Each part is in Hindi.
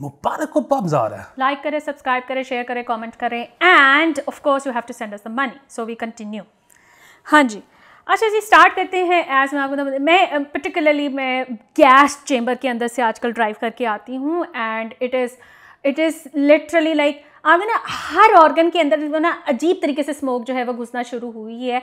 मुबारक को पबजार है लाइक करें सब्सक्राइब करें शेयर करें कमेंट करें and of course you have to send us the money so we continue हाँ जी अच्छा जी स्टार्ट करते हैं एज मैं आपको मैं पर्टिकुलरली uh, मैं गैस चेंबर के अंदर से आजकल ड्राइव करके आती हूँ and it is it is literally like आगे ना हर ऑर्गन के अंदर ना अजीब तरीके से स्मोक जो है वो घुसना शुरू हुई है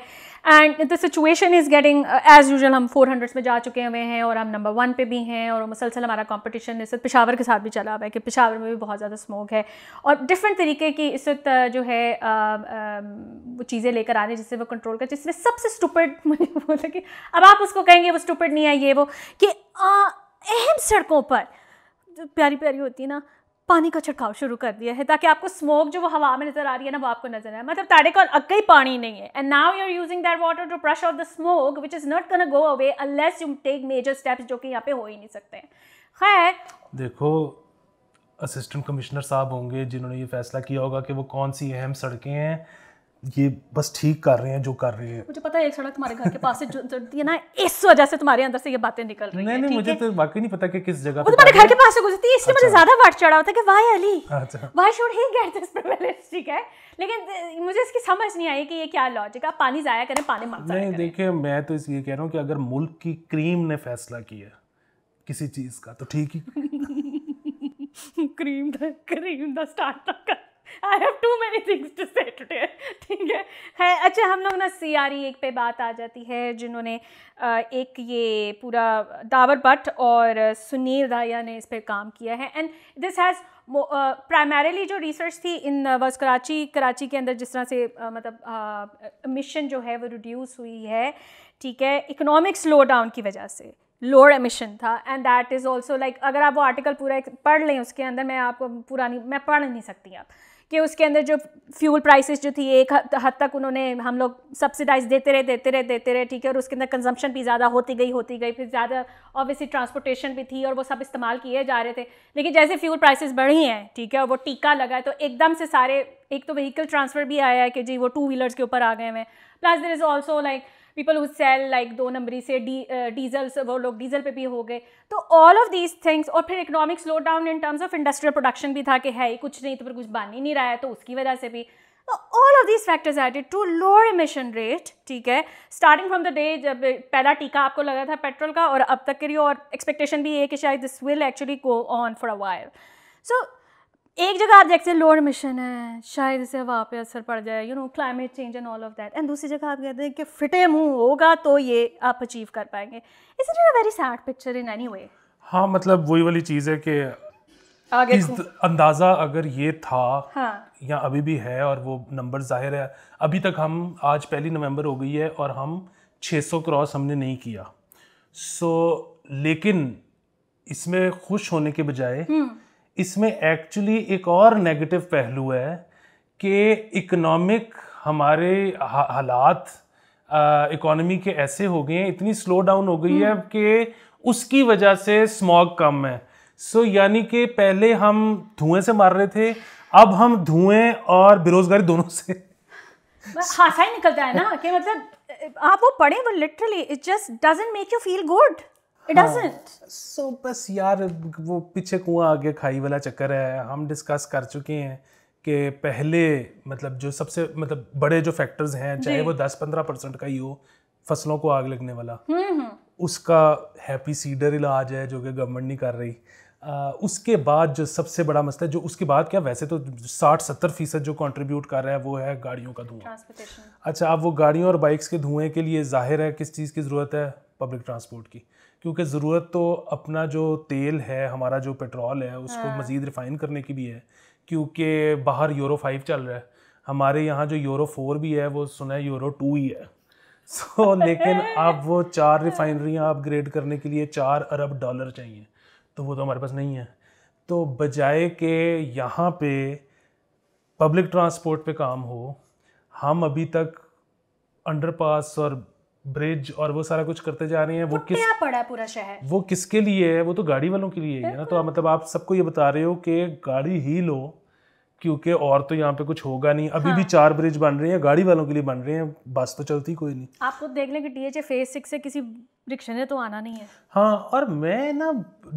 and the situation is getting as usual हम फोर हंड्रेड्स में जा चुके हुए हैं और हम नंबर वन पे भी हैं और मुसलसल हमारा कॉम्पिटिशन इस वक्त पिशावर के साथ भी चला हुआ है कि पिशावर में भी बहुत ज़्यादा स्मोक है और डिफरेंट तरीके की इस वक्त uh, जो है आ, uh, आ, um, वो चीज़ें लेकर आ रही जिससे वो कंट्रोल कर जिसमें सबसे स्टूपड मुझे बोला कि अब आप उसको कहेंगे वो स्टूपड नहीं है ये वो कि uh, अहम सड़कों पर जो प्यारी प्यारी होती है ना पानी का छिड़काव शुरू कर दिया है ताकि आपको स्मोक जो वो हवा में नज़र आ रही है ना वो आपको नजर आए मतलब तारे का अक्का ही पानी नहीं है and now you are using that water to brush off the smoke which is not gonna go away unless you take major steps जो कि यहाँ पे हो ही नहीं सकते हैं खैर देखो असिस्टेंट कमिश्नर साहब होंगे जिन्होंने ये फैसला किया होगा कि वो कौन सी अहम सड़कें हैं ये बस ठीक कर रहे हैं जो कर रहे हैं मुझे पता है एक सड़क तुम्हारे घर के पास से जुड़ती है ना इस वजह से तुम्हारे अंदर से ये बातें निकल रही नहीं नहीं मुझे तो वाकई नहीं पता कि किस जगह वो तुम्हारे घर के पास से गुजरती है इसलिए मुझे अच्छा। ज्यादा वाट चढ़ा होता है कि वाई अली अच्छा। Why should he get this privilege ठीक है लेकिन मुझे इसकी समझ नहीं आई कि ये क्या लॉजिक आप पानी जाया करें पानी मत नहीं देखिए मैं तो इसलिए कह रहा हूँ कि अगर मुल्क की क्रीम ने फैसला किया किसी चीज़ का तो ठीक ही cream the cream the start कर I have too many things to say today ठीक है है अच्छा हम लोग ना सी आर ई एक पे बात आ जाती है जिन्होंने एक ये पूरा दावर भट्ट और सुनील दाया ने इस पर काम किया है एंड दिस हैज़ प्राइमरीली जो रिसर्च थी इन वर्स कराची कराची के अंदर जिस तरह से मतलब मिशन जो है वो रिड्यूस हुई है ठीक है इकोनॉमिक स्लो डाउन की वजह से लोअर एमिशन था and that is also like अगर आप वो आर्टिकल पूरा पढ़ लें उसके अंदर मैं आपको पूरा नहीं मैं पढ़ नहीं सकती आप कि उसके अंदर जो फ्यूल प्राइसेस जो थी एक हद तक उन्होंने हम लोग सब्सिडाइज देते रहे देते रहे देते रहे ठीक है और उसके अंदर कंजम्पशन भी ज़्यादा होती गई होती गई फिर ज़्यादा ऑब्वियसली ट्रांसपोर्टेशन भी थी और वो सब इस्तेमाल किए जा रहे थे लेकिन जैसे फ्यूल प्राइसेस बढ़ी हैं ठीक है और वो टीका लगा है तो एकदम से सारे एक तो व्हीकल ट्रांसफ़र भी आया है कि जी वो टू व्हीलर्स के ऊपर आ गए हुए हैं plus there is also like people who sell like दो नंबरी से डी डीजल वो लोग डीजल पे भी हो गए तो ऑल ऑफ दीज थिंग्स और फिर economic slow down in terms of industrial production भी था कि है ही कुछ नहीं तो फिर कुछ बन ही नहीं रहा है तो उसकी वजह से भी तो all of these factors added to lower emission rate ठीक है स्टार्टिंग फ्रॉम द डे जब पहला टीका आपको लगा था पेट्रोल का और अब तक के लिए और एक्सपेक्टेशन भी है कि शायद this will actually go on for a while so एक जगह आप देखते हैं लोड मिशन है शायद इसे वहाँ पे असर पड़ जाए you know climate change and all of that and दूसरी जगह आप कहते हैं कि फिटे मुंह होगा तो ये आप अचीव कर पाएंगे is it a very sad picture in any way हाँ मतलब वही वाली चीज़ है कि आगे इस अंदाज़ा अगर ये था हाँ. या अभी भी है और वो नंबर जाहिर है अभी तक हम आज पहली नवंबर हो गई है और हम 600 क्रॉस हमने नहीं किया सो so, लेकिन इसमें खुश होने के बजाय हम्म। इसमें एक्चुअली एक और नेगेटिव पहलू है कि इकोनॉमिक हमारे हालात इकोनॉमी के ऐसे हो गए हैं इतनी स्लो डाउन हो गई है हम्म। कि उसकी वजह से स्मॉग कम है सो so, यानी कि पहले हम धुएं से मार रहे थे अब हम धुएं और बेरोजगारी दोनों से हाथा ही निकलता है ना कि मतलब आप वो पढ़ें वो literally it just doesn't make you feel good It हाँ। बस यार वो पीछे कुआं आगे खाई वाला चक्कर है हम डिस्कस कर चुके हैं कि पहले मतलब जो सबसे मतलब बड़े जो फैक्टर्स हैं चाहे वो दस पंद्रह परसेंट का ही हो फसलों को आग लगने वाला हम्म, हम्म। उसका हैप्पी सीडर इलाज है जो कि गवर्नमेंट नहीं कर रही आ, उसके बाद जो सबसे बड़ा मसला है जो उसके बाद क्या वैसे तो साठ सत्तर फीसद जो कंट्रीब्यूट कर रहा है वो है गाड़ियों का धुआं अच्छा अब वो गाड़ियों और बाइक्स के धुएं के लिए जाहिर है किस चीज़ की ज़रूरत है पब्लिक ट्रांसपोर्ट की क्योंकि ज़रूरत तो अपना जो तेल है हमारा जो पेट्रोल है उसको हाँ। मज़ीद रिफ़ाइन करने की भी है क्योंकि बाहर यूरो फाइव चल रहा है हमारे यहाँ जो यूरो फोर भी है वो सुना है यूरो टू ही है सो so, लेकिन अब वो चार रिफाइनरियाँ अपग्रेड करने के लिए चार अरब डॉलर चाहिए तो वो तो हमारे पास नहीं है तो बजाय के यहाँ पे पब्लिक ट्रांसपोर्ट पे काम हो हम अभी तक अंडरपास और ब्रिज और वो सारा कुछ करते जा रहे हैं वो किस पड़ा है पूरा शहर वो किसके लिए है वो तो गाड़ी वालों के लिए है ना तो मतलब आप सबको ये बता रहे हो कि गाड़ी ही लो क्योंकि और तो यहाँ पे कुछ होगा नहीं अभी हाँ। भी चार ब्रिज बन रहे हैं गाड़ी वालों के लिए बन रहे हैं बस तो चलती कोई नहीं आप खुद देख लें कि फेज सिक्स से किसी रिक्शे ने तो आना नहीं है हाँ और मैं ना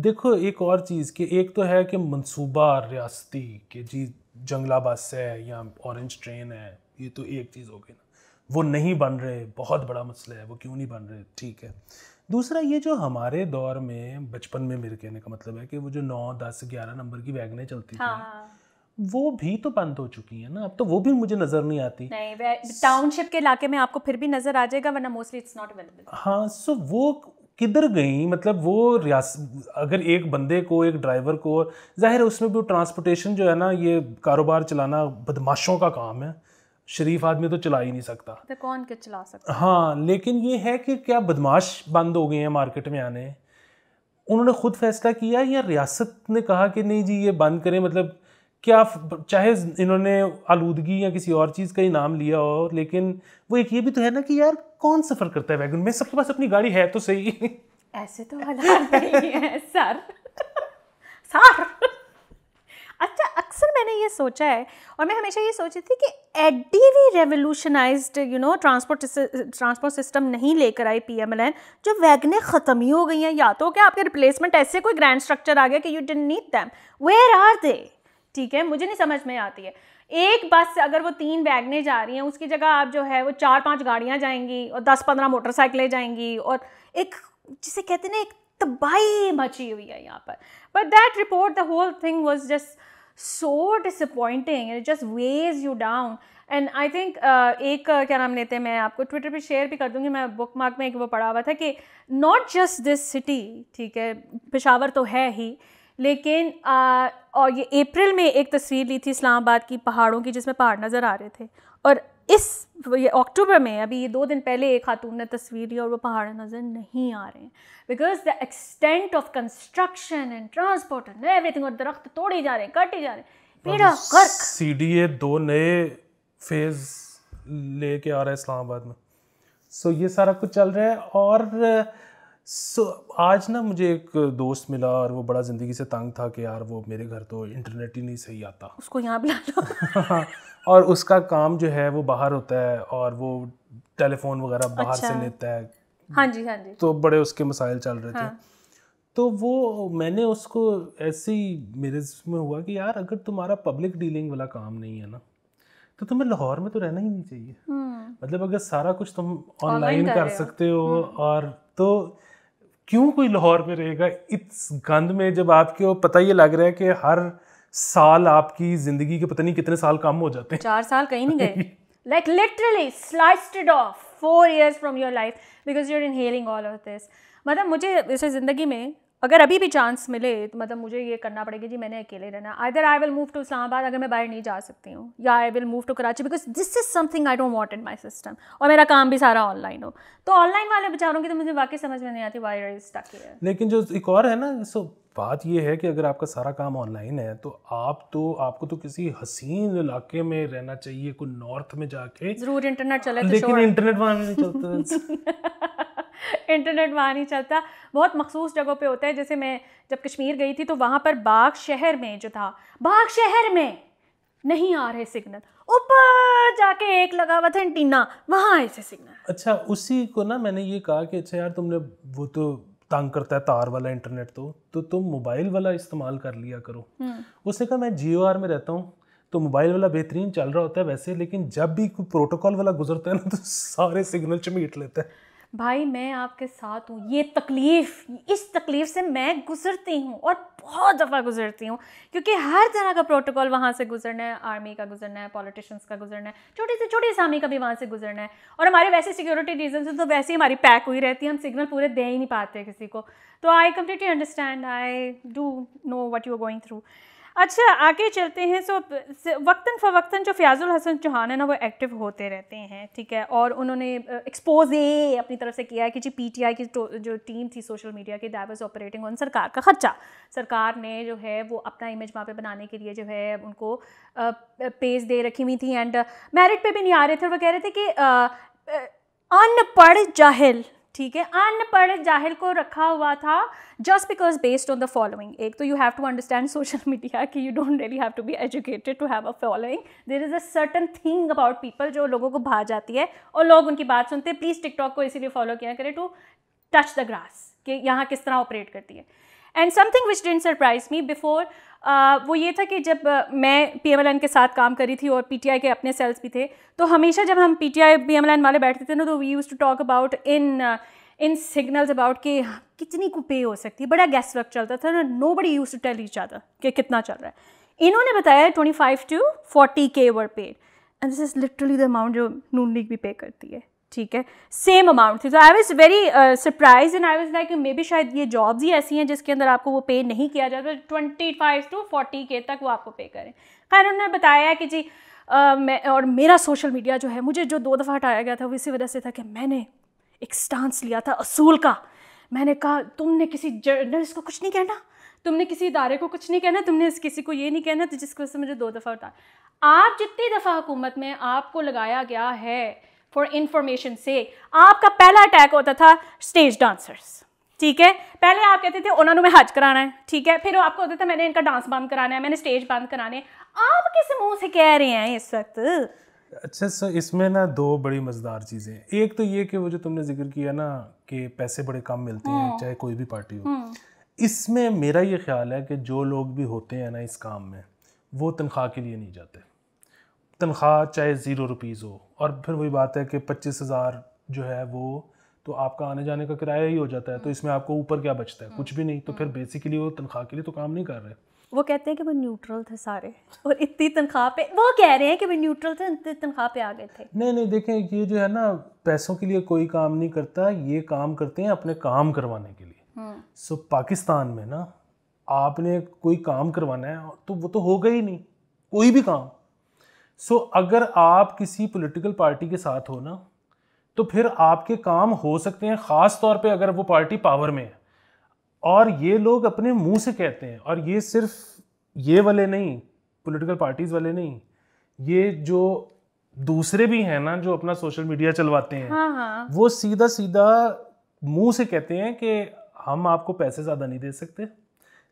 देखो एक और चीज़ कि एक तो है कि मनसूबा रियासती जी जंगला बस है या ऑरेंज ट्रेन है ये तो एक चीज़ हो गई ना वो नहीं बन रहे बहुत बड़ा मसला है वो क्यों नहीं बन रहे ठीक है दूसरा ये जो हमारे दौर में बचपन में मेरे कहने का मतलब है कि वो जो नौ दस ग्यारह नंबर की वैगने चलती हाँ। थी वो भी तो बंद हो चुकी है ना अब तो वो भी मुझे नजर नहीं आती नहीं टाउनशिप के इलाके में आपको फिर भी नजर आ जाएगा वरना मोस्टली इट्स नॉट अवेलेबल हाँ सो वो किधर गई मतलब वो रियास अगर एक बंदे को एक ड्राइवर को जाहिर है उसमें भी ट्रांसपोर्टेशन जो है ना ये कारोबार चलाना बदमाशों का काम है शरीफ आदमी तो चला ही नहीं सकता तो कौन के चला सकता हाँ लेकिन ये है कि क्या बदमाश बंद हो गए हैं मार्केट में आने उन्होंने खुद फैसला किया या रियासत ने कहा कि नहीं जी ये बंद करें मतलब क्या चाहे इन्होंने आलूदगी या किसी और चीज़ का ही नाम लिया हो लेकिन वो एक ये भी तो है ना कि यार कौन सफ़र करता है वैगन में सबके पास अपनी गाड़ी है तो सही ऐसे तो हालात नहीं है सर सर अच्छा अक्सर मैंने ये सोचा है और मैं हमेशा ये सोची थी कि एडी भी revolutionize you know transport transport system नहीं लेकर आई पी एम एल एन जो वैगने ख़त्म ही हो गई हैं या तो क्या आपके रिप्लेसमेंट ऐसे कोई ग्रैंड स्ट्रक्चर आ गया कि you didn't need them where are they ठीक है मुझे नहीं समझ में आती है एक बस अगर वो तीन वैगने जा रही हैं उसकी जगह आप जो है वो चार पांच गाड़ियां जाएंगी और दस पंद्रह मोटरसाइकिलें जाएंगी और एक जिसे कहते हैं ना एक तबाही तो मची हुई है यहाँ पर but that report the whole thing was just so disappointing it just weighs you down and I think एक uh, क्या नाम लेते हैं मैं आपको ट्विटर पे शेयर भी कर दूंगी मैं बुक मार्क में एक वो पढ़ा हुआ था कि नॉट जस्ट दिस सिटी ठीक है पेशावर तो है ही लेकिन uh, और ये अप्रैल में एक तस्वीर ली थी इस्लामाबाद की पहाड़ों की जिसमें पहाड़ नज़र आ रहे थे और इस अक्टूबर में अभी दो दिन पहले एक खातून ने तस्वीर ली और वो पहाड़ नज़र नहीं आ रहे हैं because the extent of construction and transport and everything और दरख्त तोड़े जा रहे हैं काटे जा रहे हैं दो नए फेज लेके आ रहे हैं इस्लामाबाद में सो so, ये सारा कुछ चल रहा है और सो so, आज ना मुझे एक दोस्त मिला और वो बड़ा ज़िंदगी से तंग था कि यार वो मेरे घर तो इंटरनेट ही नहीं सही आता उसको यहाँ बुला और उसका काम जो है वो बाहर होता है और वो टेलीफोन वगैरह बाहर से अच्छा। लेता है हाँ जी हाँ जी तो बड़े उसके मसाइल चल रहे थे हाँ। तो वो मैंने उसको ऐसे ही मेरे में हुआ कि यार अगर तुम्हारा पब्लिक डीलिंग वाला काम नहीं है ना तो तुम्हें लाहौर में तो रहना ही नहीं चाहिए हम्म। मतलब अगर सारा कुछ तुम ऑनलाइन कर सकते हो हम्म। और तो क्यों कोई लाहौर में रहेगा इस गंद में जब आपके पता ये लग रहा है कि हर साल आपकी जिंदगी के पता नहीं कितने साल कम हो जाते हैं चार साल कहीं नहीं गए like literally sliced off four four from your life because you are inhaling all of this मतलब मुझे इस ज़िंदगी में अगर अभी भी चांस मिले तो मतलब मुझे ये करना पड़ेगा जी मैंने अकेले रहना either I will move to Islamabad अगर मैं बाहर नहीं जा सकती हूँ या I will move to Karachi because this is something I don't want in my system और मेरा काम भी सारा ऑनलाइन हो तो ऑनलाइन वाले बेचारों की तो मुझे वाकई समझ में नहीं आती वाई है लेकिन जो एक और है ना सो बात यह है कि अगर आपका सारा काम ऑनलाइन है तो आप तो आपको तो किसी हसीन इलाके में रहना चाहिए कोई नॉर्थ में जाके जरूर इंटरनेट चले तो लेकिन इंटरनेट वहाँ नहीं चलता इंटरनेट वहाँ नहीं चलता बहुत मखसूस जगहों पे होता है जैसे मैं जब कश्मीर गई थी तो वहाँ पर बाग शहर में जो था बाग शहर में नहीं आ रहे सिग्नल ऊपर जाके एक लगा हुआ था एंटीना वहाँ ऐसे सिग्नल अच्छा उसी को ना मैंने ये कहा कि अच्छा यार तुमने वो तो तंग करता है तार वाला इंटरनेट तो तो तुम मोबाइल वाला इस्तेमाल कर लिया करो हम्म। उसने कहा मैं जियो आर में रहता हूँ तो मोबाइल वाला बेहतरीन चल रहा होता है वैसे लेकिन जब भी कोई प्रोटोकॉल वाला गुजरता है ना तो सारे सिग्नल चमीट लेते हैं भाई मैं आपके साथ हूँ ये तकलीफ़ इस तकलीफ़ से मैं गुज़रती हूँ और बहुत दफ़ा गुज़रती हूँ क्योंकि हर तरह का प्रोटोकॉल वहाँ से गुज़रना है आर्मी का गुज़रना है पॉलिटिशियंस का गुज़रना है छोटी से छोटी आसामी का भी वहाँ से गुज़रना है और हमारे वैसे सिक्योरिटी रीजन से तो वैसे ही हमारी पैक हुई रहती है हम सिग्नल पूरे दे ही नहीं पाते किसी को तो I completely understand I do know what you are going through अच्छा आगे चलते हैं सो वक्ता फ़वक्ता जो फ़याज़ुल हसन चौहान है ना वो एक्टिव होते रहते हैं ठीक है और उन्होंने एक्सपोज अपनी तरफ से किया है कि जी पीटीआई की तो, जो टीम थी सोशल मीडिया की दैट वॉज ऑपरेटिंग ऑन सरकार का खर्चा सरकार ने जो है वो अपना इमेज वहाँ पे बनाने के लिए जो है उनको पेज दे रखी हुई थी एंड मेरिट पर भी नहीं आ रहे थे और वो कह रहे थे कि अनपढ़ जाहिल ठीक है अनपढ़ जाहिल को रखा हुआ था just because based on the following एक तो you have to understand social media कि you don't really have to be educated to have a following there is a certain thing about people जो लोगों को भा जाती है और लोग उनकी बात सुनते हैं प्लीज़ टिकटॉक को इसीलिए फॉलो किया करें टू टच द ग्रास कि यहाँ किस तरह ऑपरेट करती है and something which didn't surprise me before वो ये था कि जब uh, मैं पी एम एल एन के साथ काम करी थी और पी टी आई के अपने सेल्स भी थे तो हमेशा जब हम P T I P M L N वाले बैठते थे ना तो we used to talk about in in signals about कि कितनी पे हो सकती है बड़ा गैस वर्क चलता था ना nobody used to tell each other कि कितना चल रहा है इन्होंने बताया ट्वेंटी फाइव टू फोर्टी के were paid and this is literally the amount जो नून लीग भी पे करती है ठीक है सेम अमाउंट थी तो I was very surprise and I was like maybe शायद ये जॉब्स ही ऐसी हैं जिसके अंदर आपको वो पे नहीं किया जाता ट्वेंटी फाइव टू फोर्टी के तक वो आपको पे करें खैर उन्होंने बताया कि जी आ, uh, मैं और मेरा सोशल मीडिया जो है मुझे जो दो दफ़ा हटाया गया था वो इसी वजह से था कि मैंने एक स्टांस लिया था असूल का मैंने कहा तुमने किसी जर्नलिस्ट को कुछ नहीं कहना तुमने किसी इदारे को कुछ नहीं कहना तुमने किसी को ये नहीं कहना तो जिसकी वजह से मुझे दो दफ़ा उठा आप जितनी दफ़ा हुकूमत में आपको लगाया गया है फॉर इंफॉर्मेशन से आपका पहला अटैक होता था स्टेज डांसर्स ठीक है पहले आप कहते थे उन्होंने मैं हज कराना है ठीक है फिर आपको होता था मैंने इनका डांस बंद कराना है मैंने स्टेज बंद कराने आप किस मुंह से कह रहे हैं इस वक्त अच्छा सर इसमें ना दो बड़ी मज़ेदार चीज़ें एक तो ये कि वो जो तुमने जिक्र किया ना कि पैसे बड़े कम मिलते हैं हम्म। चाहे कोई भी पार्टी हो हम्म। इसमें मेरा ये ख्याल है कि जो लोग भी होते हैं ना इस काम में वो तनख्वाह के लिए नहीं जाते तनख्वाह चाहे ज़ीरो रुपीज़ हो और फिर वही बात है कि पच्चीस हज़ार जो है वो तो आपका आने जाने का किराया ही हो जाता है तो इसमें आपको ऊपर क्या बचता है कुछ भी नहीं तो फिर बेसिकली वो तनख्वाह के लिए तो काम नहीं कर रहे वो कहते हैं कि वो न्यूट्रल थे सारे और इतनी तनख्वाह पे वो कह रहे हैं कि वो न्यूट्रल थे इतनी तनख्वाह पे आ गए थे नहीं नहीं देखें ये जो है ना पैसों के लिए कोई काम नहीं करता ये काम करते हैं अपने काम करवाने के लिए सो हम्म। पाकिस्तान में ना आपने कोई काम करवाना है तो वो तो होगा ही नहीं कोई भी काम सो so, अगर आप किसी पॉलिटिकल पार्टी के साथ हो ना तो फिर आपके काम हो सकते हैं ख़ास तौर पे अगर वो पार्टी पावर में है और ये लोग अपने मुंह से कहते हैं और ये सिर्फ ये वाले नहीं पॉलिटिकल पार्टीज़ वाले नहीं ये जो दूसरे भी हैं ना जो अपना सोशल मीडिया चलवाते हैं हाँ हाँ। वो सीधा सीधा मुंह से कहते हैं कि हम आपको पैसे ज़्यादा नहीं दे सकते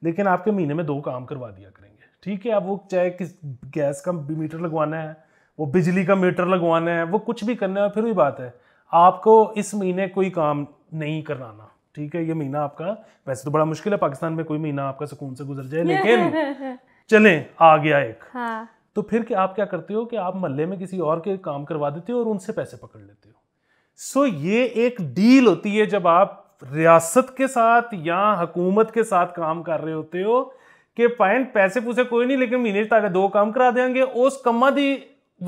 लेकिन आपके महीने में दो काम करवा दिया करेंगे ठीक है अब वो चाहे किस गैस का मीटर लगवाना है वो बिजली का मीटर लगवाना है वो कुछ भी करना है फिर भी बात है आपको इस महीने कोई काम नहीं कराना ठीक है ये महीना आपका वैसे तो बड़ा मुश्किल है पाकिस्तान में कोई महीना आपका सुकून से गुजर जाए लेकिन चले आ गया एक हाँ। तो फिर क्या आप क्या करते हो कि आप मल्ले में किसी और के काम करवा देते हो और उनसे पैसे पकड़ लेते हो सो ये एक डील होती है जब आप रियासत के साथ या हकूमत के साथ काम कर रहे होते हो कि फाइन पैसे पूसे कोई नहीं लेकिन महीने तक दो काम करा देंगे उस ਉਸ की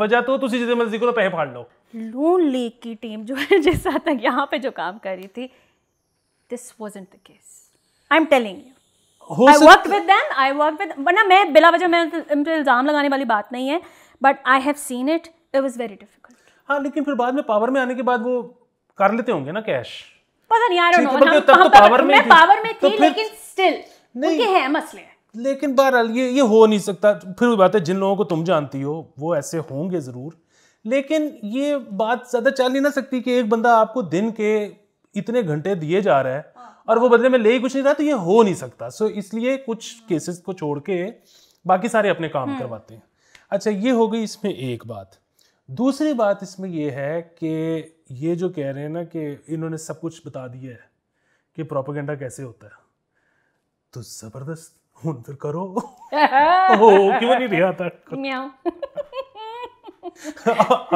वजह तो तुम जिसे मर्जी को पैसे फाड़ लो लून लीग की टीम जो है जिस हद तक यहाँ पे जो काम कर रही थी this wasn't the case I am telling you I work with them I work with वरना मैं बिला वजह मैं इन पर इल्ज़ाम लगाने वाली बात नहीं है but I have seen it it was very difficult हाँ लेकिन फिर बाद में पावर में आने के बाद वो कर लेते होंगे ना कैश पता नहीं आई डोंट नो मैं पावर में तो थी लेकिन स्टिल उनके हैं मसले हैं लेकिन बहरहाल ये ये हो नहीं सकता फिर बात है जिन लोगों को तुम जानती हो वो ऐसे होंगे ज़रूर लेकिन ये बात ज़्यादा चल नहीं ना सकती कि एक बंदा आपको दिन के इतने घंटे दिए जा रहा है हाँ। और वो बदले में ले ही कुछ नहीं रहा तो ये हो नहीं सकता सो इसलिए कुछ केसेस को छोड़ के बाकी सारे अपने काम हम्म। करवाते हैं अच्छा ये हो गई इसमें एक बात दूसरी बात इसमें यह है कि ये जो कह रहे हैं ना कि इन्होंने सब कुछ बता दिया है कि प्रोपोगेंडा कैसे होता है तो ज़बरदस्त उधर करो ओ क्यों नहीं रिहा था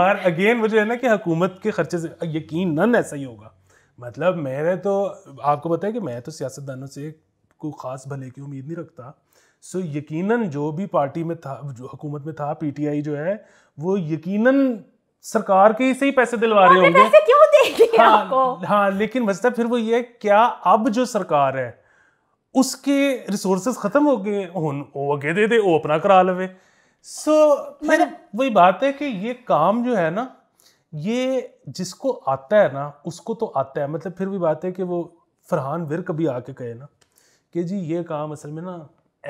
और अगेन मुझे है ना कि हुकूमत के खर्चे से यकीन ऐसा ही होगा मतलब मैंने तो आपको पता है कि मैं तो सियासतदानों से कोई ख़ास भले की उम्मीद नहीं रखता सो so, यकीनन जो भी पार्टी में था जो हुकूमत में था पीटीआई जो है वो यकीनन सरकार के से ही पैसे दिलवा रहे होंगे क्यों हाँ, हाँ लेकिन मतलब फिर वो ये क्या अब जो सरकार है उसके रिसोर्स खत्म हो गए हूँ वो अगे दे दे वो अपना करा लवे सो so, वही बात है कि ये काम जो है ना ये जिसको आता है ना उसको तो आता है मतलब फिर भी बात है कि वो फरहान विर कभी आके कहे ना कि जी ये काम असल में ना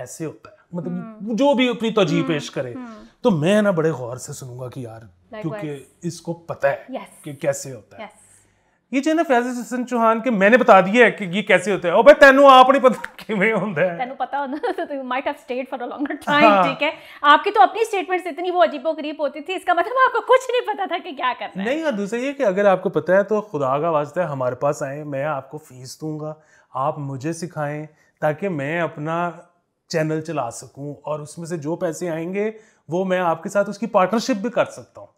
ऐसे होता है मतलब हम्म। जो भी अपनी तोजी हम्म, पेश करे हम्म। तो मैं ना बड़े गौर से सुनूंगा कि यार क्योंकि इसको पता है कि कैसे होता है yes. ये चीज ਇਹ ਜਿਹਨੇ ਫੈਜ਼ਲ ਹਸਨ ਚੋਹਾਨ ਕਿ ਮੈਨੇ ਬਤਾ ਦਿਆ ਕਿ ਇਹ ਕੈਸੇ ਹੁੰਦਾ ਹੈ ਉਹ ਬਈ ਤੈਨੂੰ ਆਪ ਨਹੀਂ ਪਤਾ ਕਿਵੇਂ ਹੁੰਦਾ ਹੈ ਤੈਨੂੰ ਪਤਾ ਹੁੰਦਾ तो you might have stayed for a longer time ठीक है आपकी तो अपनी स्टेटमेंट्स इतनी वो अजीबोगरीब होती थी इसका मतलब आपको कुछ नहीं पता था कि क्या करना है नहीं और दूसरा ये कि अगर आपको पता है तो खुदा का वास्ता है हमारे पास आए मैं आपको फीस दूंगा आप मुझे सिखाएं ताकि मैं अपना चैनल चला सकूं और उसमें से जो पैसे आएंगे वो मैं आपके साथ उसकी पार्टनरशिप भी कर सकता हूं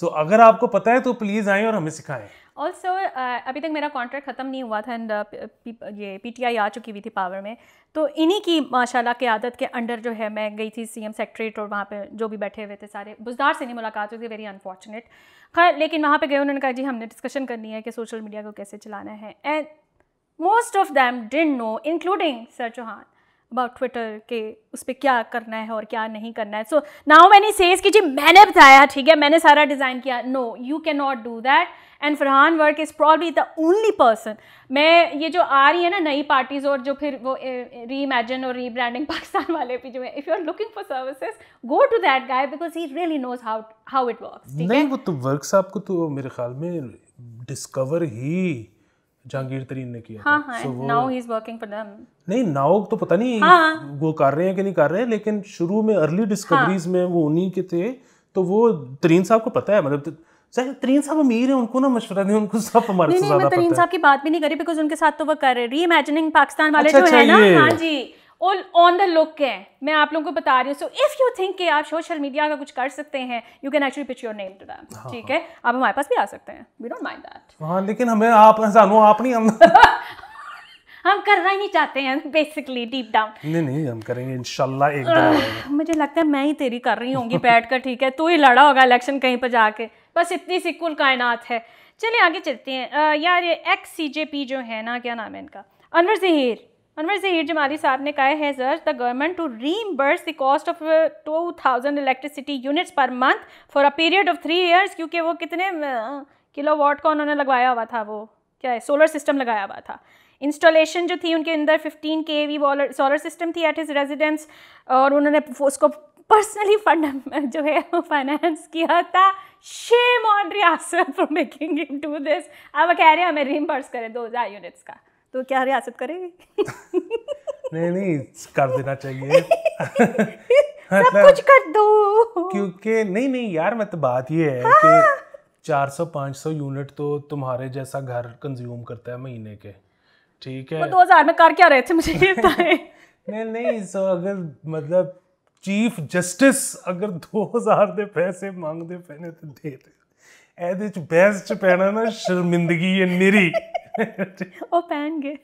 सो so, अगर आपको पता है तो प्लीज़ आएँ और हमें सिखाएं ऑल्सो uh, अभी तक मेरा कॉन्ट्रैक्ट ख़त्म नहीं हुआ था एंड uh, ये पीटीआई आ चुकी हुई थी पावर में तो इन्हीं की माशाल्लाह के आदत के अंडर जो है मैं गई थी सीएम सेक्रेटरेट और वहाँ पे जो भी बैठे हुए थे सारे बुजदार से नहीं मुलाकात हुई थी वेरी अनफॉर्चुनेट खैर लेकिन वहाँ पे गए उन्होंने कहा जी हमने डिस्कशन करनी है कि सोशल मीडिया को कैसे चलाना है and most of them didn't know including sir Chauhan about Twitter के उस पर क्या करना है और क्या नहीं करना है सो नाउ मैनी सेज कि जी मैंने बताया ठीक है मैंने सारा डिज़ाइन किया no you can not do that and Farhan work is probably the only person मैं ये जो आ रही है ना नई पार्टीज़ और जो फिर वो री इमेजन और री ब्रांडिंग पाकिस्तान वाले भी जो है if you are looking for services go to that guy because he really knows how how it work नहीं वो तो वर्क साहब को तो मेरे ख्याल में डिस्कवर ही जहांगीर तरीन ने किया now he is working for them नहीं नाउ तो पता नहीं हाँ, हाँ, वो कर रहे हैं कि नहीं कर रहे हैं लेकिन शुरू में अर्ली डिस्कवरीज हाँ, में वो उन्हीं के थे तो वो तरीन साहब को पता है मतलब तरीन साहब अमीर उनको ना मशवरा दें उनको सब हमारे नहीं, नहीं, मैं तरीन साहब की बात भी नहीं करी बिकॉज उनके साथ तो वो कर रहे री इमेजिनिंग पाकिस्तान वाले अच्छा, जो अच्छा, है ना हाँ जी ऑन द लुक है मैं आप लोगों को बता रही हूँ सो इफ़ यू थिंक कि आप सोशल मीडिया का कुछ कर सकते हैं you can actually pitch your name to them ठीक हाँ। है आप हमारे पास भी आ सकते हैं वी डोंट माइंड दैट हाँ लेकिन हमें आप जानू आप नहीं हम हम करना ही चाहते हैं बेसिकली डीप डाउन नहीं नहीं हम करेंगे इंशाल्लाह एक दिन मुझे लगता है मैं ही तेरी कर रही होंगी बैठ कर ठीक है तू ही लड़ा होगा इलेक्शन कहीं पर जाके बस इतनी सी कुल कायनात है चलिए आगे चलते हैं आ, यार ये एक्स सी जे पी जो है ना क्या नाम है इनका अनवर जहीर अनवर जहीर जमाली साहब ने कहा है sir the government to reimburse the cost of two thousand electricity units per month for a period of three years क्योंकि वो कितने किलो वॉट का उन्होंने लगवाया हुआ था वो क्या है सोलर सिस्टम लगाया हुआ था इंस्टॉलेशन जो थी उनके अंदर 15 के वी सोलर सिस्टम थी एट हिज रेजिडेंस और उन्होंने उसको पर्सनली फंड जो है वो फाइनेंस किया था shame on Riyasat for making him do this अब कह रहे हैं हमें रीम्बर्स करें दो हज़ार यूनिट्स का तो क्या रियासत करेगी नहीं नहीं कर देना चाहिए सब मतलब कुछ कर दो क्योंकि नहीं नहीं यार मैं तो बात ये है कि 400-500 हाँ। यूनिट तो तुम्हारे जैसा घर कंज्यूम करता है महीने के ठीक है वो 2000 में कर क्या रहे थे मुझे ये बताएं नहीं नहीं सो अगर मतलब चीफ जस्टिस अगर दो हजार के पैसे मांगते ਤੇ ਦੇ ਦੇ ਇਹਦੇ ਚ ਬਹਿਸ ਚ ਪੈਣਾ ਨਾ ਸ਼ਰਮਿੰਦਗੀ ਹੈ ਨਿਰੀ ਉਹ ਪੈਣਗੇ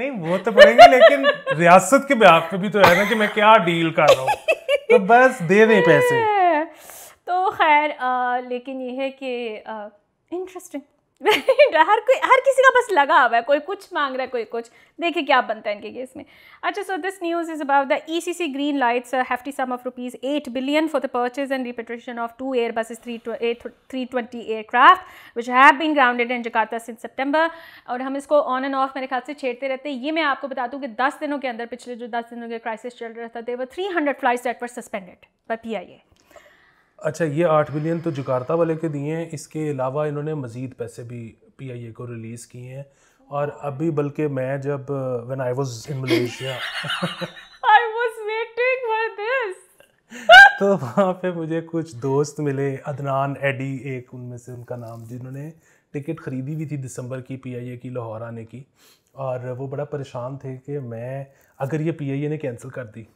नहीं वो तो पड़ेंगे लेकिन रियासत के ब्याप पे भी तो है ना कि मैं क्या डील कर रहा हूँ तो बस दे दें पैसे तो खैर लेकिन ये है कि इंटरेस्टिंग हर कोई हर किसी का बस लगा हुआ है कोई कुछ मांग रहा है कोई कुछ देखिए क्या बनता है इनके केस में अच्छा so this news is about the E C C green lights hefty sum of rupees eight billion for the purchase and repatriation of two Airbuses three three twenty aircraft which have been grounded in Jakarta since September और हम इसको ऑन एंड ऑफ मेरे ख्याल से छेड़ते रहते हैं ये मैं आपको बता दूँ कि दस दिनों के अंदर पिछले जो दस दिनों के क्राइसिस चल रहा था there were three hundred flights that were suspended by P I A अच्छा ये आठ बिलियन तो जकार्ता वाले के दिए हैं इसके अलावा इन्होंने मज़ीद पैसे भी पी आई ए को रिलीज़ किए हैं और अभी बल्कि मैं जब when I was in Malaysia तो वहाँ पे मुझे कुछ दोस्त मिले अदनान एडी एक उनमें से उनका नाम जिन्होंने टिकट ख़रीदी भी थी दिसंबर की पीआईए की लाहौर आने की और वो बड़ा परेशान थे कि मैं अगर ये पीआईए ने कैंसिल कर दी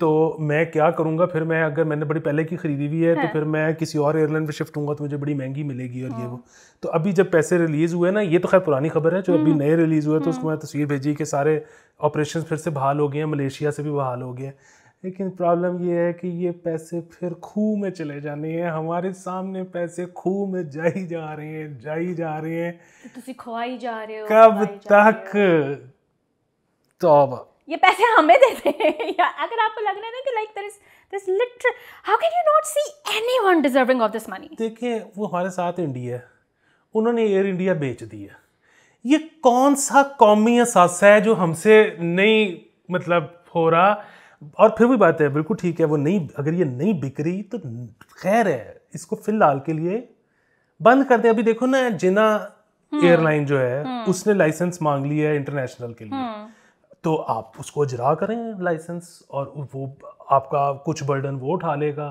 तो मैं क्या करूँगा फिर मैं अगर मैंने बड़ी पहले की खरीदी हुई है, तो है तो फिर मैं किसी और एयरलाइन पर शिफ्ट हूँ तो मुझे बड़ी महंगी मिलेगी और ये वो हाँ। तो अभी जब पैसे रिलीज़ हुए ना ये तो खैर पुरानी खबर है जो अभी हम्म। नए रिलीज़ हुए तो उसको हाँ। मैं तस्वीर भेजी कि सारे ऑपरेशन फिर से बहाल हो गए हैं मलेशिया से भी बहाल हो गए हैं लेकिन प्रॉब्लम ये है कि ये पैसे फिर खूह में चले जाने हैं हमारे सामने पैसे खूह में जा ही जा रहे हैं जा ही जा रहे हैं तो जा रहे हो कब तक तो ये पैसे हमें देते हैं या अगर आपको लग रहा है ना कि like there is this is literally how can you not see anyone deserving of this money देखिए वो हमारे साथ इंडिया है उन्होंने एयर इंडिया बेच दी है ये कौन सा कौमी असासा है जो हमसे नहीं मतलब हो रहा और फिर भी बात है बिल्कुल ठीक है वो नहीं अगर ये नहीं बिक रही तो खैर है इसको फिलहाल के लिए बंद कर दें अभी देखो ना जिना एयरलाइन हम्म। जो है हम्म। उसने लाइसेंस मांग लिया है इंटरनेशनल के लिए हम्म। तो आप उसको इजरा करें लाइसेंस और वो आपका कुछ बर्डन वो उठा लेगा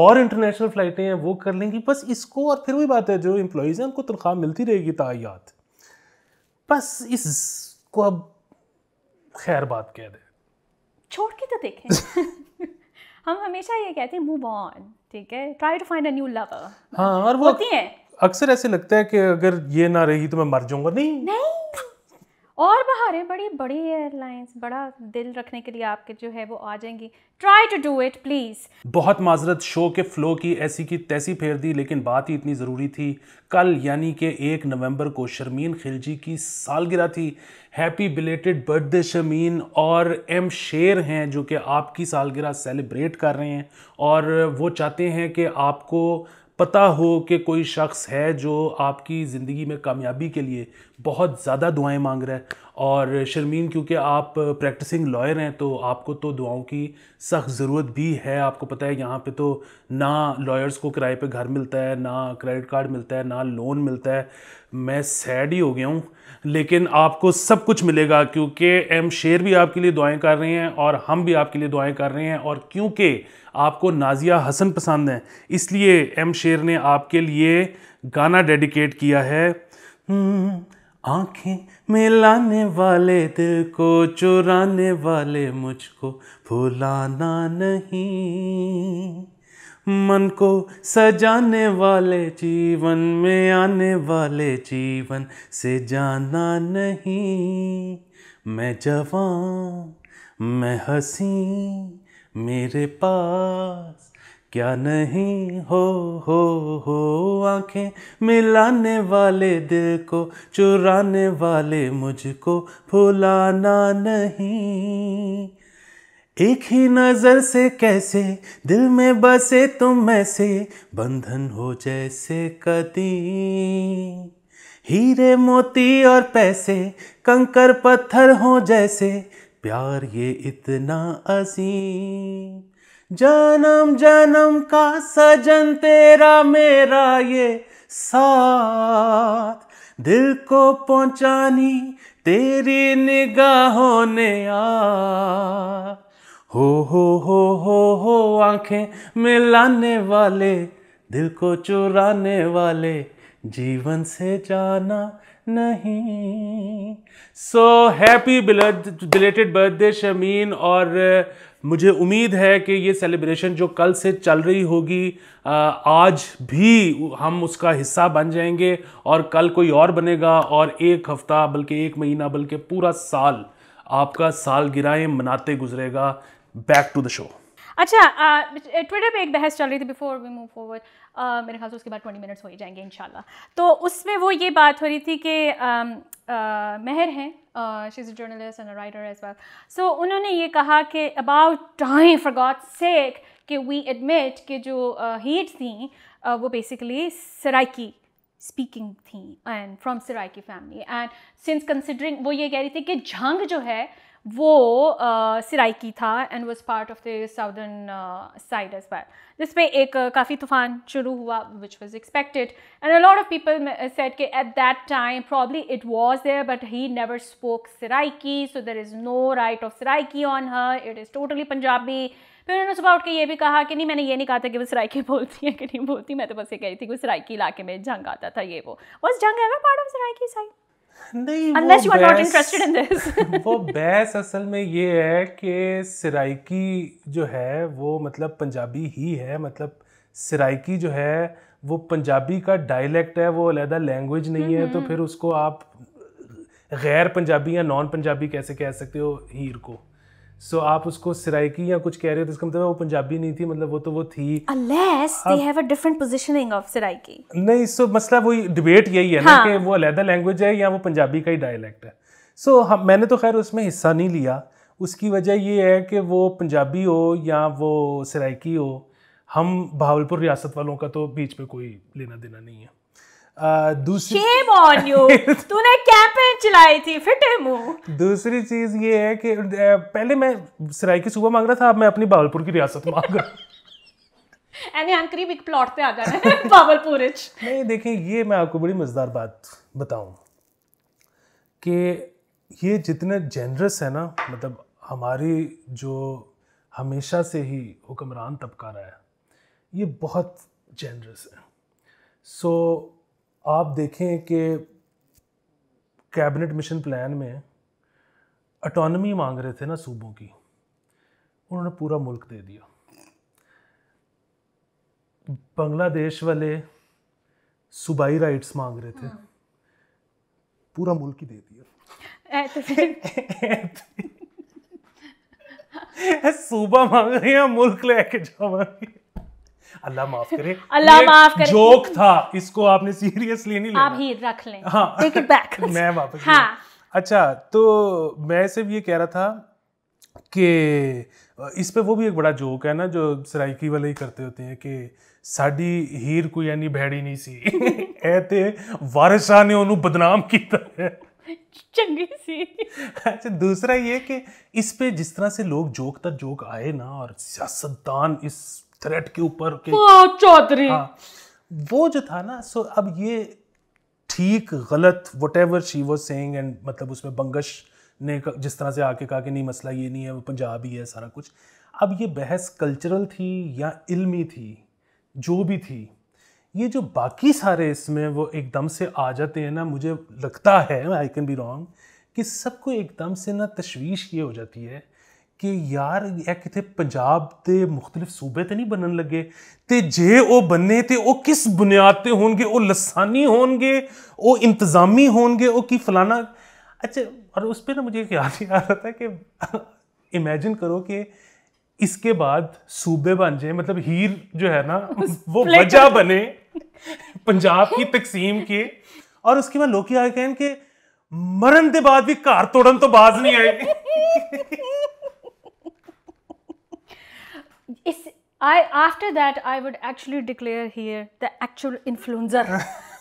और इंटरनेशनल फ़्लाइटें हैं वो कर लेंगी बस इसको और फिर वही बात है जो एम्प्लॉयज़ हैं उनको तनख्वाह मिलती रहेगी तायात बस इसको अब खैर बात कह दें छोड़ के तो देखें हम हमेशा ये कहते हैं मूव ऑन ठीक है try to find a new lover हाँ और वो होती है अक्सर ऐसे लगता है कि अगर ये ना रही तो मैं मर जाऊंगा नहीं नहीं और बाहर बड़ी बड़ी एयरलाइंस बड़ा दिल रखने के लिए आपके जो है वो आ जाएंगी try to do it please बहुत माजरत शो के फ्लो की ऐसी की तैसी फेर दी लेकिन बात ही इतनी ज़रूरी थी कल यानी कि एक नवंबर को शर्मीन खिलजी की सालगिरह थी हैप्पी बिलेटेड बर्थडे शमीन और एम शेर हैं जो कि आपकी सालगिरह सेलिब्रेट कर रहे हैं और वो चाहते हैं कि आपको पता हो कि कोई शख्स है जो आपकी ज़िंदगी में कामयाबी के लिए बहुत ज़्यादा दुआएं मांग रहा है और शर्मीन क्योंकि आप प्रैक्टिसिंग लॉयर हैं तो आपको तो दुआओं की सख्त ज़रूरत भी है आपको पता है यहाँ पे तो ना लॉयर्स को किराए पे घर मिलता है ना क्रेडिट कार्ड मिलता है ना लोन मिलता है मैं सैड ही हो गया हूँ लेकिन आपको सब कुछ मिलेगा क्योंकि एम शेर भी आपके लिए दुआएं कर रहे हैं और हम भी आपके लिए दुआएं कर रहे हैं और क्योंकि आपको नाजिया हसन पसंद है इसलिए एम शेर ने आपके लिए गाना डेडिकेट किया है हम्म, आंखें मिलाने वाले दिल को चुराने वाले मुझको भुलाना नहीं मन को सजाने वाले जीवन में आने वाले जीवन से जाना नहीं मैं जवान मैं हसी मेरे पास क्या नहीं हो हो हो आंखें मिलाने वाले दिल को चुराने वाले मुझको भुलाना नहीं एक ही नज़र से कैसे दिल में बसे तुम ऐसे बंधन हो जैसे कदी हीरे मोती और पैसे कंकर पत्थर हो जैसे प्यार ये इतना असीम जन्म जन्म का सजन तेरा मेरा ये साथ दिल को पहुंचानी तेरी निगाहों ने आ हो हो हो हो हो आंखें मिलाने वाले दिल को चुराने वाले जीवन से जाना नहीं so happy belated birthday Shameen और uh, मुझे उम्मीद है कि ये सेलिब्रेशन जो कल से चल रही होगी आज भी हम उसका हिस्सा बन जाएंगे और कल कोई और बनेगा और एक हफ्ता बल्कि एक महीना बल्कि पूरा साल आपका सालगिरह मनाते गुजरेगा बैक टू द शो अच्छा ट्विटर पे एक बहस चल रही थी बिफोर वी मूव फॉरवर्ड मेरे ख्याल से उसके बाद ट्वेंटी मिनट्स हो ही जाएंगे इन तो उसमें वो ये बात हो रही थी कि मेहर हैं she is journalist and writer as well so उन्होंने ये कहा कि about time for God sake कि वी एडमिट के जो हीट uh, थी uh, वो बेसिकली सराइकी स्पीकिंग थी and from Saraiki family and since considering वो ये कह रही थी कि झंग जो है वो की था and was part of the southern side as well जिस पर एक काफ़ी तूफान शुरू हुआ which was expected and a lot of people said के at that time probably it was there but he never spoke की so there is no right of की on her it is totally Punjabi फिर उन्होंने सुबह उठ के ये भी कहा कि नहीं मैंने ये नहीं कहा था कि वो सराइकी बोलती है कि नहीं बोलती मैं तो बस ये कह रही थी कि वो सराइकी इलाके में जंग आता था ये वो बस Jhang ever part of Saraiki side नहीं Unless you are not interested in this. वो बहस असल में ये है कि सराइकी जो है वो मतलब पंजाबी ही है मतलब सराइकी जो है वो पंजाबी का डायलेक्ट है वो अलहदा लैंग्वेज नहीं है तो फिर उसको आप गैर पंजाबी या नॉन पंजाबी कैसे कह सकते हो हीर को सो आप उसको सिराइकी या कुछ कह रहे हो तो इसका मतलब वो पंजाबी नहीं थी मतलब वो तो वो थी unless they have a different positioning of Siraiki नहीं सो मसला वही डिबेट यही है ना हाँ। कि वो अलहदा लैंग्वेज है या वो पंजाबी का ही डायलैक्ट है सो मैंने तो खैर उसमें हिस्सा नहीं लिया उसकी वजह ये है कि वो पंजाबी हो या वो सरायकी हो हम भावलपुर रियासत वालों का तो बीच में कोई लेना देना नहीं है दूसरी ऑन यू तूने कैंपेन चलाई थी फिट मुंह दूसरी चीज ये है कि पहले मैं सराय की सुबह मांग रहा था अब मैं अपनी बावलपुर की रियासत मांग रहा एनी हम करीब एक प्लॉट पे आ गए नहीं देखें ये मैं आपको बड़ी मज़ेदार बात बताऊं कि ये जितने जेनरस है ना मतलब हमारी जो हमेशा से ही हुक्मरान तबका रहा है ये बहुत जेनरस है सो so, आप देखें कि कैबिनेट मिशन प्लान में अटोनमी मांग रहे थे ना सूबों की उन्होंने पूरा मुल्क दे दिया बांग्लादेश वाले सूबाई राइट्स मांग रहे थे पूरा मुल्क ही दे दिया तो सूबा मांग रहे हैं मुल्क लेके जाओ अल्लाह माफ करे अल्लाह माफ करे जोक था इसको आपने सीरियसली नहीं लिया आप ही रख लें हाँ टेक इट बैक मैं वापस हाँ अच्छा तो मैं सिर्फ ये कह रहा था कि इस पे वो भी एक बड़ा जोक है ना जो सराइकी वाले ही करते होते हैं कि साड़ी हीर ਕੋਈ यानी ਭੈੜੀ नहीं सी ऐते ਤੇ ने उन्हें बदनाम किया ਕੀਤਾ चंगी सी अच्छा दूसरा ये कि इस पे जिस तरह से लोग जोक तर जोक आए ना और सियासतदान इस थ्रेट के ऊपर चौधरी हाँ, वो जो था ना सो अब ये ठीक गलत whatever she was saying and मतलब उसमें बंगश ने जिस तरह से आके कहा कि नहीं मसला ये नहीं है वो पंजाब ही है सारा कुछ अब ये बहस कल्चरल थी या इल्मी थी जो भी थी ये जो बाकी सारे इसमें वो एकदम से आ जाते हैं ना मुझे लगता है आई कैन बी रॉन्ग कि सबको एकदम से ना तशवीश ये हो जाती है कि यार ਕਿ ਯਾਰ ਇਹ ਕਿਤੇ ਪੰਜਾਬ ਤੇ ਮੁxtਲਿਫ ਸੂਬੇ ਤੇ ਨਹੀਂ ਬਣਨ ਲੱਗੇ ਤੇ ਜੇ ਉਹ ਬੰਨੇ ਤੇ ਉਹ ਕਿਸ ਬੁਨਿਆਦ वह ਹੋਣਗੇ हो गए ਹੋਣਗੇ इंतज़ामी हो गए ਉਹ कि फलाना अच्छा और उस पर ना मुझे एक याद ही आ रहा था कि इमेजिन करो कि इसके बाद सूबे बन जाए मतलब हीर जो है ना वो वजह बने पंजाब की तकसीम के और उसके बाद लोग क्या कहन के मरण के बाद भी घर तोड़न तो बाज नहीं आए I after that I would actually declare here the actual influencer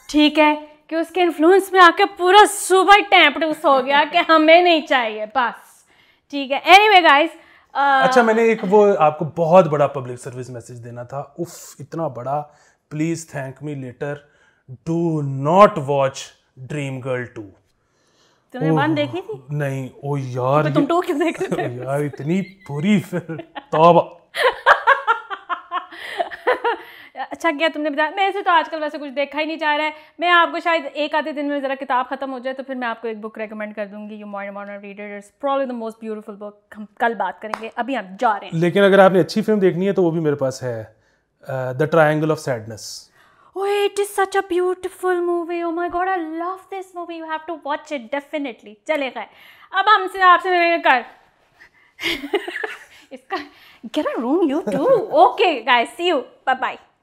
ठीक है कि उसके इन्फ्लुएंस में आके पूरा सुबह टैंपटूस हो गया कि हमें नहीं चाहिए बस ठीक है एनीवे anyway, गाइस uh... अच्छा मैंने एक वो आपको बहुत बड़ा पब्लिक सर्विस मैसेज देना था उफ इतना बड़ा please thank me later do not watch Dream Girl two तुमने वन देखी थी नहीं ओ यार तो तुम टू क्यों देख रहे थे यार इतनी बुरी फिल्म तौबा अच्छा किया तुमने बताया मैं ऐसे तो आजकल वैसे कुछ देखा ही नहीं चाह रहा है मैं आपको शायद एक आधे दिन में ज़रा किताब खत्म हो जाए तो फिर मैं आपको एक बुक रेकमेंड कर दूंगी you modern modern reader is probably the most beautiful book हम कल बात करेंगे अभी हम जा रहे हैं लेकिन अगर आपने अच्छी फिल्म देखनी है तो वो भी मेरे पास है the Triangle of Sadness Oh, it is such a beautiful movie. Oh my god, I love this movie. You have to watch it definitely. चले गए अब हमसे आपसे मिलेंगे कल इसका get a room you too. okay guys, see you. Bye bye.